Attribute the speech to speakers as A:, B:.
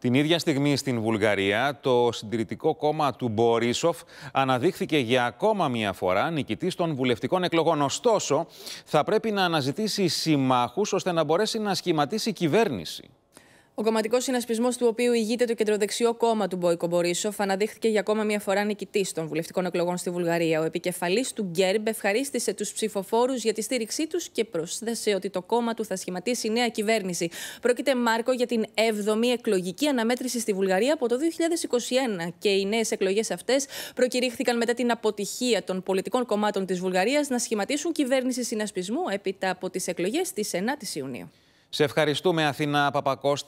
A: Την ίδια στιγμή στην Βουλγαρία, το συντηρητικό κόμμα του Μπορίσοφ αναδείχθηκε για ακόμα μία φορά νικητής των βουλευτικών εκλογών. Ωστόσο, θα πρέπει να αναζητήσει συμμάχους ώστε να μπορέσει να σχηματίσει κυβέρνηση.
B: Ο κομματικός συνασπισμός του οποίου ηγείται το κεντροδεξιό κόμμα του Μπόικο Μπορίσοφ αναδείχθηκε για ακόμα μία φορά νικητής των βουλευτικών εκλογών στη Βουλγαρία. Ο επικεφαλής του Γκέρμπ ευχαρίστησε τους ψηφοφόρους για τη στήριξή τους και προσθέσε ότι το κόμμα του θα σχηματίσει νέα κυβέρνηση. Πρόκειται, Μάρκο, για την 7η εκλογική αναμέτρηση στη Βουλγαρία από το 2021 και οι νέες εκλογές αυτές προκηρύχθηκαν μετά την αποτυχία των πολιτικών κομμάτων της Βουλγαρίας να σχηματίσουν κυβέρνηση συνασπισμού έπειτα από τις εκλογές της 9η Ιουνίου.
A: Σε ευχαριστούμε, Αθηνά Παπακώστα.